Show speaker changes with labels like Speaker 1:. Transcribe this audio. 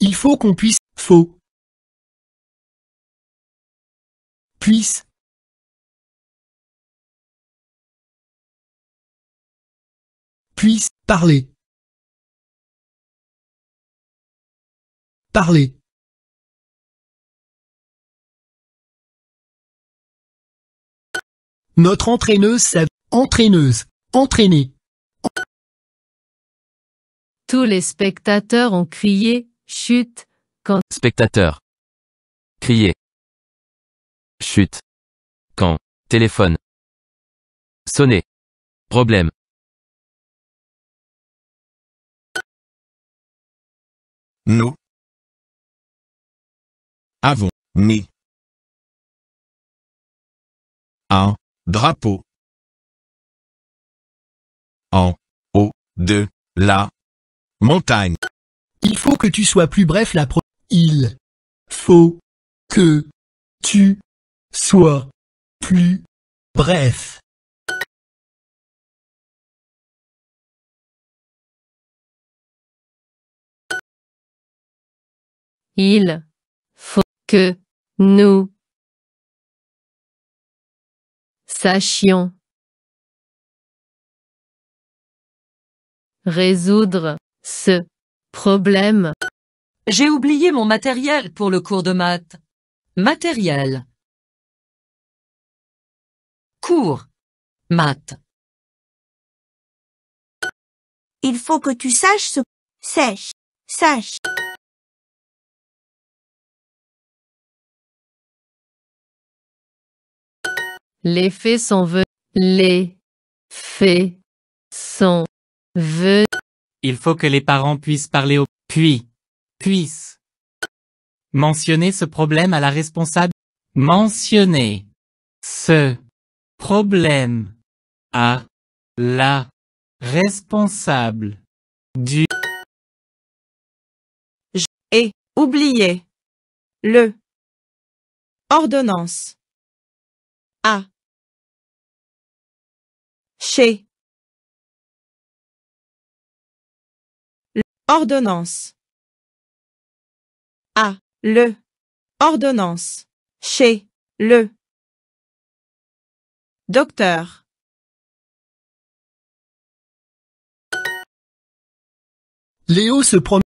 Speaker 1: Il faut qu'on puisse faux. puisse puisse parler parler Notre entraîneuse sève. entraîneuse entraîner tous les spectateurs ont crié Chute. Quand. Spectateur. Crier. Chute. Quand. Téléphone. Sonner. Problème. Nous avons mis un drapeau en haut de la montagne. Il faut que tu sois plus bref la pro... Il faut que tu sois plus bref. Il faut que nous sachions résoudre ce Problème. J'ai oublié mon matériel pour le cours de maths. Matériel. Cours. Maths. Il faut que tu saches ce... Sèche. Sache. Les faits sont venus. Les faits sont venus. Il faut que les parents puissent parler au... Puis. Puissent. Mentionner ce problème à la responsable. Mentionner. Ce. Problème. À. La. Responsable. Du. J'ai oublié. Le. Ordonnance. À. Chez. Ordonnance. A Le. Ordonnance. Chez. Le. Docteur. Léo se